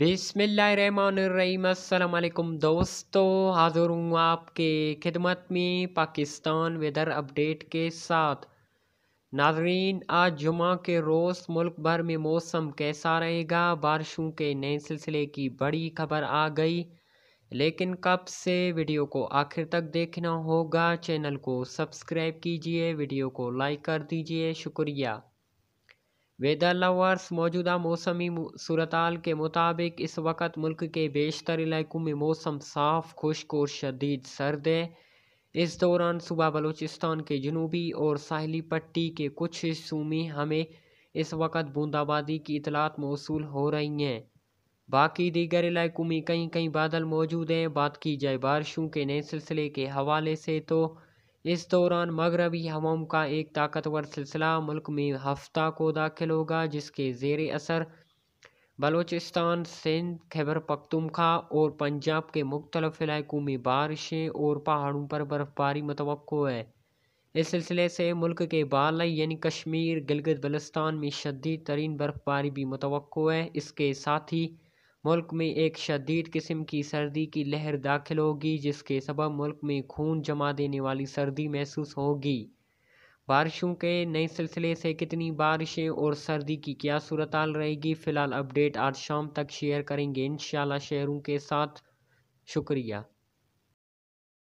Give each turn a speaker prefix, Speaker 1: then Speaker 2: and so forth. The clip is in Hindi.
Speaker 1: बिसमीम दोस्तों हाज़िर हूँ आपके खिदमत में पाकिस्तान वेदर अपडेट के साथ नाजरीन आज जुमा के रोज़ मुल्क भर में मौसम कैसा रहेगा बारिशों के नए सिलसिले की बड़ी खबर आ गई लेकिन कब से वीडियो को आखिर तक देखना होगा चैनल को सब्सक्राइब कीजिए वीडियो को लाइक कर दीजिए शुक्रिया वेदर लवर्स मौजूदा मौसमी सूरताल के मुताबिक इस वक्त मुल्क के बेशतर इलाकों में मौसम साफ खुश्क और शदीद सर्द है इस दौरान सुबह बलूचिस्तान के जनूबी और साहली पट्टी के कुछ हिस्सों में हमें इस वक्त बूंदाबादी की इतलात मौसू हो रही हैं बाकी दीगर इलाकों में कहीं कहीं बादल मौजूद हैं बात की जाए बारिशों के नए सिलसिले के हवाले से तो इस दौरान मगरबी हवाओं का एक ताकतवर सिलसिला मुल्क में हफ्ता को दाखिल होगा जिसके जेर असर बलूचिस्तान सिंध खैबर पखतुमखा और पंजाब के मुख्तलिफ इलाकों में बारिशें और पहाड़ों पर बर्फबारी मुतव है इस सिलसिले से मुल्क के बालई यानी कश्मीर गिलगित बलिस्तान में शदी तरीन बर्फबारी भी मुतव है इसके साथ ही मुल्क में एक शदीद किस्म की सर्दी की लहर दाखिल होगी जिसके सबब मुल्क में खून जमा देने वाली सर्दी महसूस होगी बारिशों के नए सिलसिले से कितनी बारिशें और सर्दी की क्या सूरत रहेगी फ़िलहाल अपडेट आज शाम तक शेयर करेंगे इन शहरों के साथ शुक्रिया